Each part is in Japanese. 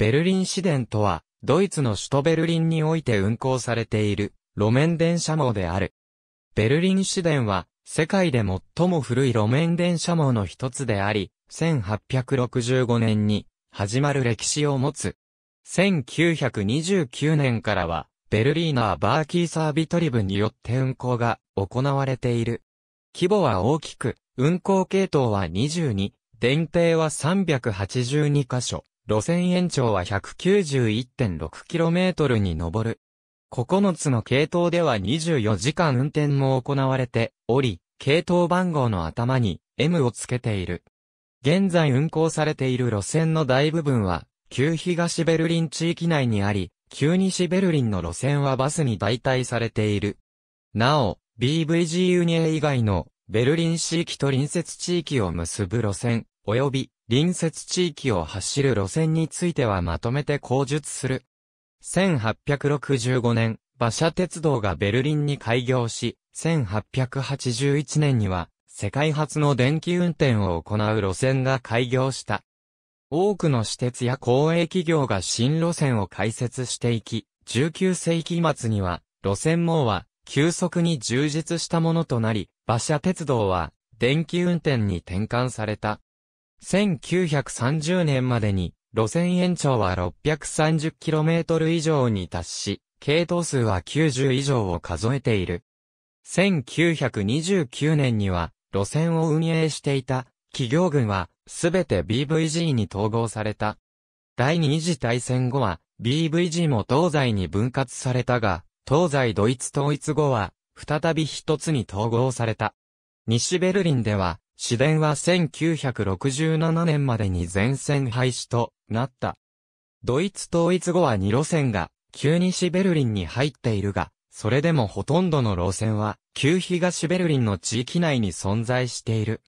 ベルリン市電とは、ドイツの首都ベルリンにおいて運行されている、路面電車網である。ベルリン市電は、世界で最も古い路面電車網の一つであり、1865年に、始まる歴史を持つ。1929年からは、ベルリーナーバーキーサービトリブによって運行が行われている。規模は大きく、運行系統は22、電停は382箇所。路線延長は 191.6km に上る。9つの系統では24時間運転も行われており、系統番号の頭に M をつけている。現在運行されている路線の大部分は、旧東ベルリン地域内にあり、旧西ベルリンの路線はバスに代替されている。なお、BVG ユニエ以外のベルリン市域と隣接地域を結ぶ路線、及び隣接地域を走る路線についてはまとめて講述する。1865年、馬車鉄道がベルリンに開業し、1881年には世界初の電気運転を行う路線が開業した。多くの私鉄や公営企業が新路線を開設していき、19世紀末には路線網は急速に充実したものとなり、馬車鉄道は電気運転に転換された。1930年までに、路線延長は 630km 以上に達し、系統数は90以上を数えている。1929年には、路線を運営していた、企業群は、すべて BVG に統合された。第二次大戦後は、BVG も東西に分割されたが、東西ドイツ統一後は、再び一つに統合された。西ベルリンでは、市電は1967年までに全線廃止となった。ドイツ統一後は2路線が旧西ベルリンに入っているが、それでもほとんどの路線は旧東ベルリンの地域内に存在している。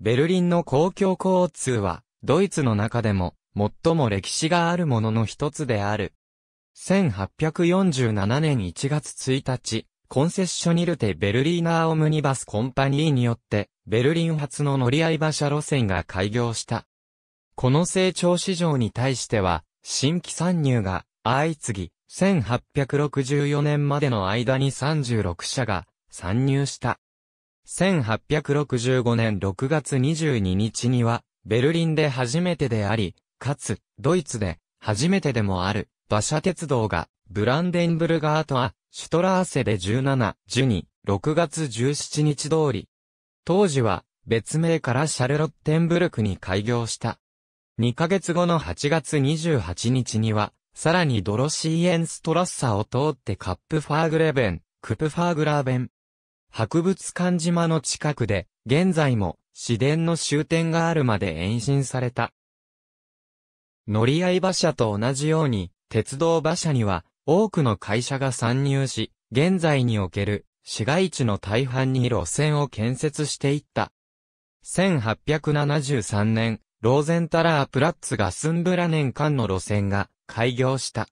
ベルリンの公共交通はドイツの中でも最も歴史があるものの一つである。1847年1月1日、コンセッショニルテベルリーナーオムニバスコンパニーによって、ベルリン発の乗り合い馬車路線が開業した。この成長市場に対しては、新規参入が相次ぎ、1864年までの間に36社が参入した。1865年6月22日には、ベルリンで初めてであり、かつ、ドイツで初めてでもある馬車鉄道がブランデンブルガートア、シュトラーセで17、ジュニ、6月17日通り。当時は、別名からシャルロッテンブルクに開業した。2ヶ月後の8月28日には、さらにドロシーエンストラッサを通ってカップファーグレベン、クプファーグラーベン。博物館島の近くで、現在も、市電の終点があるまで延伸された。乗り合い馬車と同じように、鉄道馬車には、多くの会社が参入し、現在における市街地の大半に路線を建設していった。1873年、ローゼンタラープラッツガスンブラ年間の路線が開業した。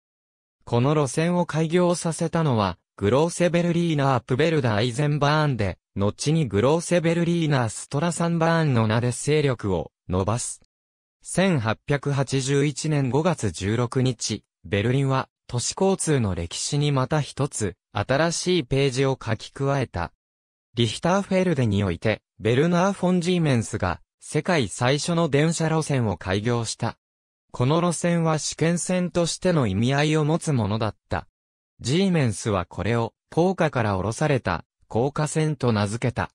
この路線を開業させたのは、グローセベルリーナープベルダアイゼンバーンで、後にグローセベルリーナーストラサンバーンの名で勢力を伸ばす。1881年5月16日、ベルリンは都市交通の歴史にまた一つ、新しいページを書き加えた。リヒターフェルデにおいて、ベルナー・フォン・ジーメンスが、世界最初の電車路線を開業した。この路線は試験線としての意味合いを持つものだった。ジーメンスはこれを、高架から降ろされた、高架線と名付けた。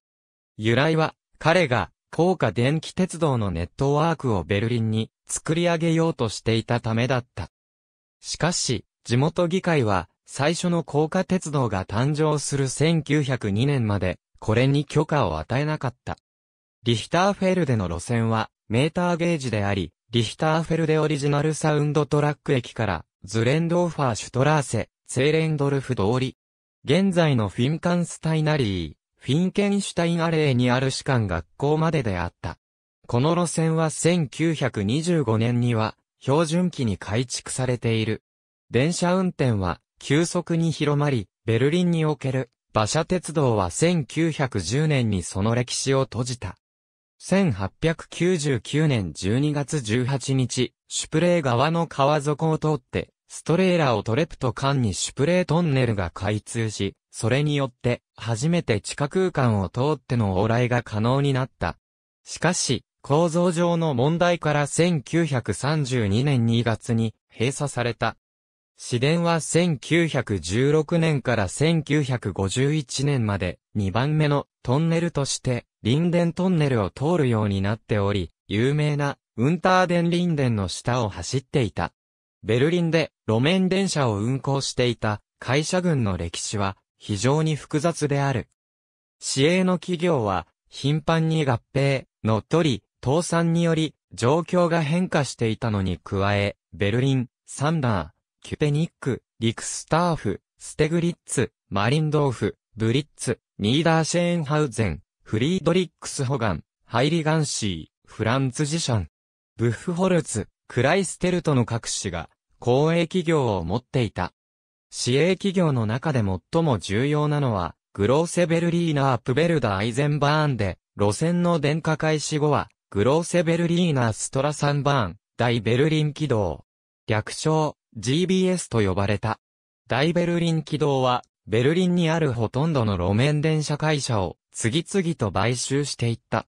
由来は、彼が、高架電気鉄道のネットワークをベルリンに作り上げようとしていたためだった。しかし、地元議会は、最初の高架鉄道が誕生する1902年まで、これに許可を与えなかった。リヒターフェルデの路線は、メーターゲージであり、リヒターフェルデオリジナルサウンドトラック駅から、ズレンドーファーシュトラーセ、ツェーレンドルフ通り。現在のフィンカンスタイナリー、フィンケンシュタインアレーにある士官学校までであった。この路線は1925年には、標準期に改築されている。電車運転は急速に広まり、ベルリンにおける馬車鉄道は1910年にその歴史を閉じた。1899年12月18日、シュプレー川の川底を通って、ストレーラをトレプト間にシュプレートンネルが開通し、それによって、初めて地下空間を通っての往来が可能になった。しかし、構造上の問題から1932年2月に閉鎖された。市電は1916年から1951年まで2番目のトンネルとして林電トンネルを通るようになっており、有名なウンターデン林電の下を走っていた。ベルリンで路面電車を運行していた会社群の歴史は非常に複雑である。市営の企業は頻繁に合併、乗っ取り、倒産により状況が変化していたのに加え、ベルリン、サンダー、キュペニック、リクスターフ、ステグリッツ、マリンドーフ、ブリッツ、ニーダーシェーンハウゼン、フリードリックスホガン、ハイリガンシー、フランツジシャン、ブッフホルツ、クライステルトの各紙が、公営企業を持っていた。市営企業の中で最も重要なのは、グローセベルリーナープベルダーアイゼンバーンで、路線の電化開始後は、グローセベルリーナーストラサンバーン、大ベルリン軌道。略称、GBS と呼ばれた。大ベルリン軌道は、ベルリンにあるほとんどの路面電車会社を次々と買収していった。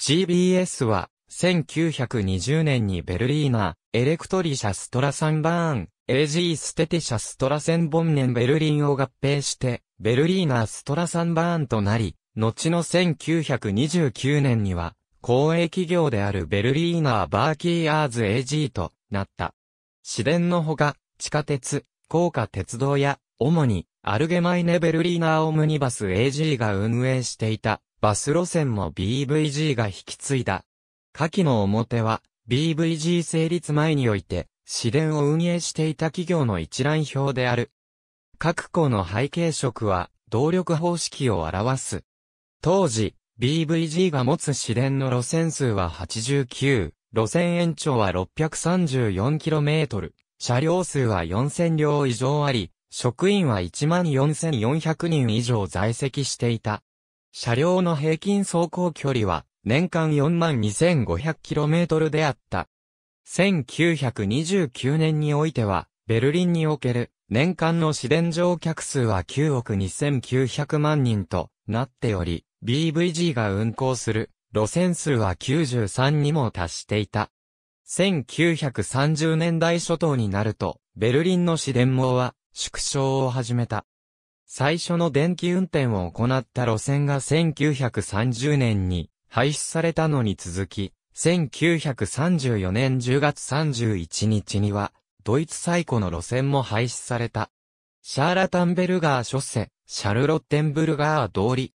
GBS は、1920年にベルリーナ、エレクトリシャストラサンバーン、AG ステティシャストラセンボンネンベルリンを合併して、ベルリーナストラサンバーンとなり、後の1929年には、公営企業であるベルリーナーバーキーアーズ AG となった。市電のほか、地下鉄、高架鉄道や、主に、アルゲマイネ・ベルリーナー・オムニバス AG が運営していた、バス路線も BVG が引き継いだ。下記の表は、BVG 成立前において、市電を運営していた企業の一覧表である。各校の背景色は、動力方式を表す。当時、BVG が持つ市電の路線数は89。路線延長は 634km、車両数は4000両以上あり、職員は14,400人以上在籍していた。車両の平均走行距離は年間 42,500km であった。1929年においては、ベルリンにおける年間の市電乗客数は9億2900万人となっており、BVG が運行する路線数は93にも達していた。1930年代初頭になると、ベルリンの市電網は縮小を始めた。最初の電気運転を行った路線が1930年に廃止されたのに続き、1934年10月31日には、ドイツ最古の路線も廃止された。シャーラタンベルガー諸世、シャルロッテンブルガー通り、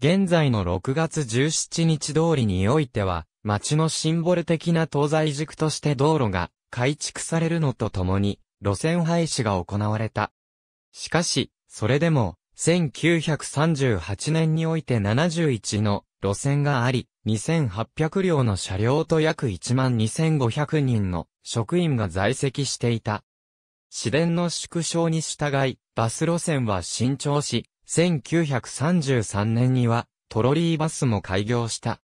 現在の6月17日通りにおいては、町のシンボル的な東西軸として道路が改築されるのとともに、路線廃止が行われた。しかし、それでも、1938年において71の路線があり、2800両の車両と約12500人の職員が在籍していた。市電の縮小に従い、バス路線は新調し、1933年にはトロリーバスも開業した。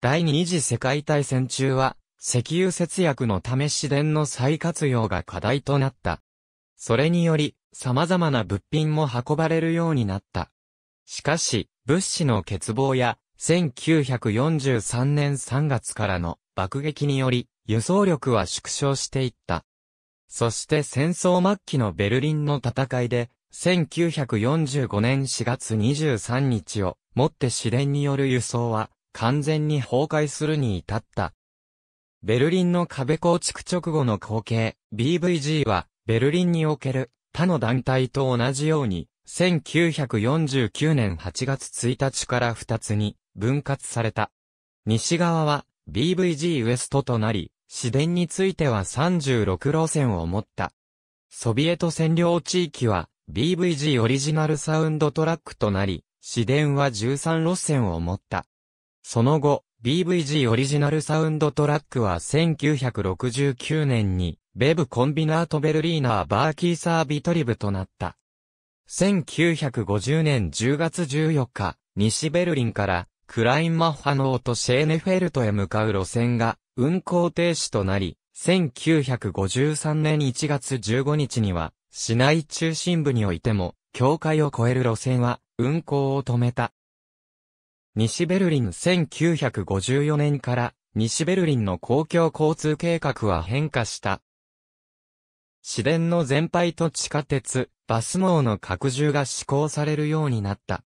第二次世界大戦中は石油節約のため市電の再活用が課題となった。それにより様々な物品も運ばれるようになった。しかし、物資の欠乏や1943年3月からの爆撃により輸送力は縮小していった。そして戦争末期のベルリンの戦いで1945年4月23日をもって市電による輸送は完全に崩壊するに至った。ベルリンの壁構築直後の光景、BVG はベルリンにおける他の団体と同じように1949年8月1日から2つに分割された。西側は BVG ウエストとなり、市電については36路線を持った。ソビエト占領地域は BVG オリジナルサウンドトラックとなり、市電は13路線を持った。その後、BVG オリジナルサウンドトラックは1969年に、ベブコンビナートベルリーナーバーキーサービトリブとなった。1950年10月14日、西ベルリンから、クラインマッハノーとシェーネフェルトへ向かう路線が、運行停止となり、1953年1月15日には、市内中心部においても、境界を越える路線は、運行を止めた。西ベルリン1954年から西ベルリンの公共交通計画は変化した。市電の全廃と地下鉄、バス網の拡充が施行されるようになった。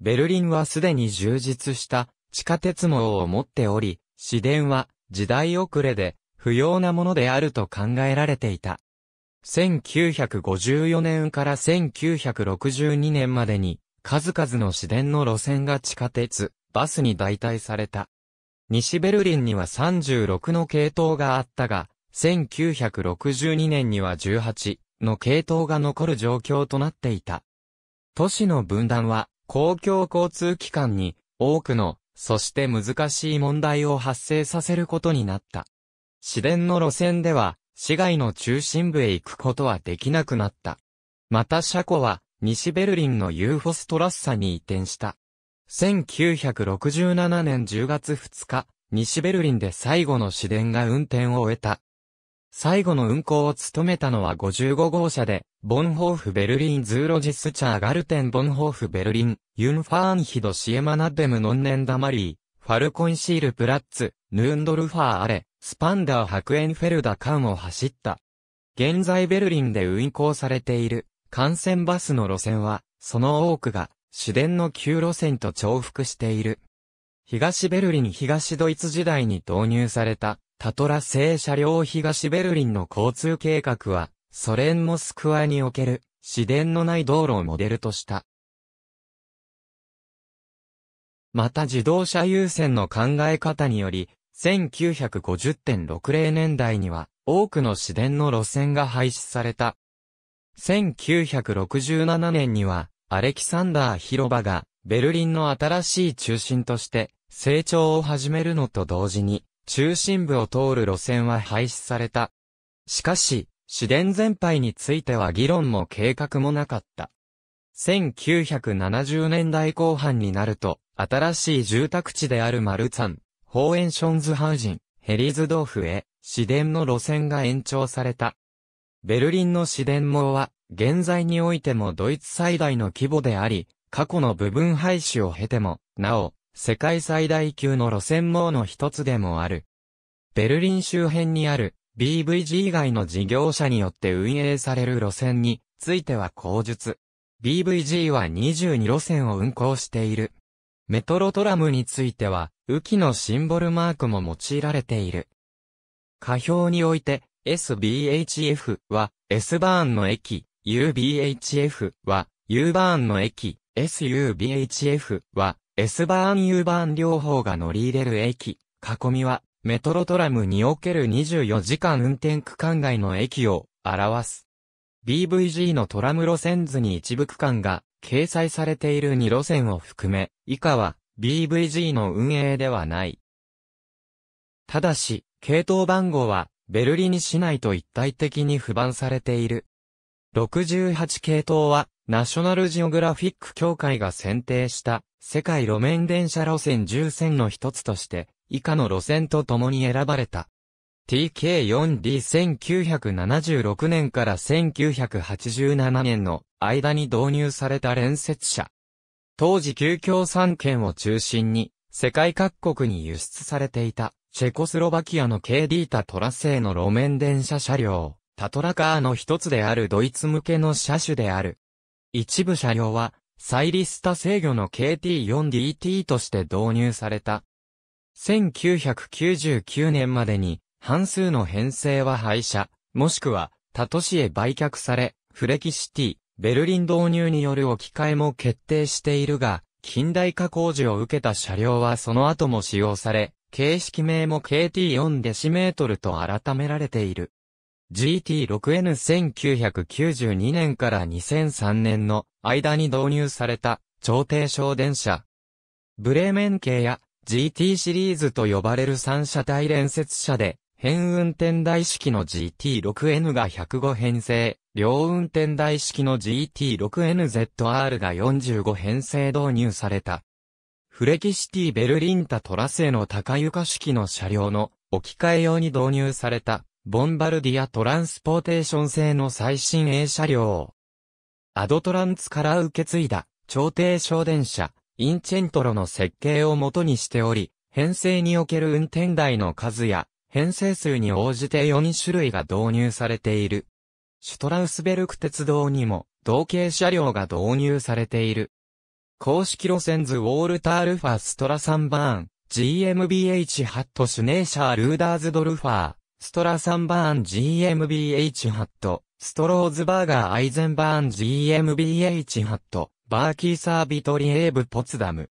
ベルリンはすでに充実した地下鉄網を持っており、市電は時代遅れで不要なものであると考えられていた。1954年から1962年までに、数々の市電の路線が地下鉄、バスに代替された。西ベルリンには36の系統があったが、1962年には18の系統が残る状況となっていた。都市の分断は、公共交通機関に多くの、そして難しい問題を発生させることになった。市電の路線では、市街の中心部へ行くことはできなくなった。また車庫は、西ベルリンのユーフォストラッサに移転した。1967年10月2日、西ベルリンで最後の市電が運転を終えた。最後の運行を務めたのは55号車で、ボンホーフベルリンズーロジスチャーガルテンボンホーフベルリン、ユンファーンヒドシエマナッデムノンネンダマリー、ファルコンシールプラッツ、ヌーンドルファーアレ、スパンダー白煙フェルダ間を走った。現在ベルリンで運行されている幹線バスの路線は、その多くが主電の旧路線と重複している。東ベルリン東ドイツ時代に導入されたタトラ製車両東ベルリンの交通計画は、ソ連モスクワにおける市電のない道路をモデルとした。また自動車優先の考え方により、1950.60年代には多くの市電の路線が廃止された。1967年にはアレキサンダー広場がベルリンの新しい中心として成長を始めるのと同時に中心部を通る路線は廃止された。しかし、市電全廃については議論も計画もなかった。1970年代後半になると、新しい住宅地であるマルツァン、ホーエンションズハウジン、ヘリズドーフへ、市電の路線が延長された。ベルリンの市電網は、現在においてもドイツ最大の規模であり、過去の部分廃止を経ても、なお、世界最大級の路線網の一つでもある。ベルリン周辺にある BVG 以外の事業者によって運営される路線については口述。BVG は22路線を運行している。メトロトラムについては、雨季のシンボルマークも用いられている。下表において、SBHF は S バーンの駅、UBHF は U バーンの駅、SUBHF は S バーン U バーン両方が乗り入れる駅、囲みはメトロトラムにおける24時間運転区間外の駅を表す。BVG のトラム路線図に一部区間が掲載されている2路線を含め、以下は BVG の運営ではない。ただし、系統番号は、ベルリン市内と一体的に不番されている。68系統は、ナショナルジオグラフィック協会が選定した、世界路面電車路線10線の一つとして、以下の路線と共に選ばれた。TK4D1976 年から1987年の間に導入された連接車。当時旧共産圏を中心に、世界各国に輸出されていた、チェコスロバキアの KD タトラ製の路面電車車両、タトラカーの一つであるドイツ向けの車種である。一部車両は、サイリスタ制御の KT4DT として導入された。1999年までに、半数の編成は廃車、もしくは、他都市へ売却され、フレキシティ、ベルリン導入による置き換えも決定しているが、近代化工事を受けた車両はその後も使用され、形式名も KT4 デシメートルと改められている。GT6N1992 年から2003年の間に導入された超低小電車。ブレーメン系や GT シリーズと呼ばれる三車体連接車で変運転台式の GT6N が105編成、両運転台式の GT6NZR が45編成導入された。フレキシティベルリンタトラ製の高床式の車両の置き換え用に導入された、ボンバルディアトランスポーテーション製の最新鋭車両。アドトランツから受け継いだ、朝廷省電車、インチェントロの設計を元にしており、編成における運転台の数や、編成数に応じて4種類が導入されている。シュトラウスベルク鉄道にも同型車両が導入されている。公式路線図ウォールタールファストラサンバーン、GMBH ハットシュネーシャールーダーズドルファー、ストラサンバーン GMBH ハット、ストローズバーガーアイゼンバーン GMBH ハット、バーキーサービトリエーブポツダム。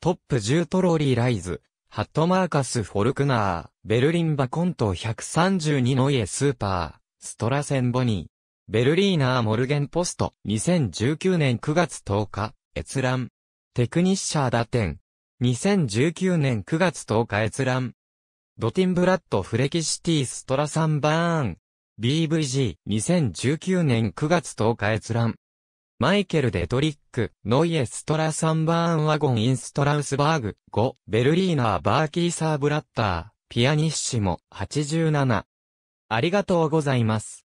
トップ10トロリーライズ、ハットマーカス・フォルクナー、ベルリンバコント132のイエスーパー、ストラセンボニー、ベルリーナー・モルゲンポスト、2019年9月10日、閲覧。テクニッシャー打点。2019年9月10日閲覧。ドティンブラッド・フレキシティ・ストラサンバーン。BVG、2019年9月10日閲覧。マイケル・デトリック、ノイエ・ストラ・サンバーン・ワゴン・イン・ストラウスバーグ、5、ベルリーナー・バーキーサー・ブラッター、ピアニッシモ、87。ありがとうございます。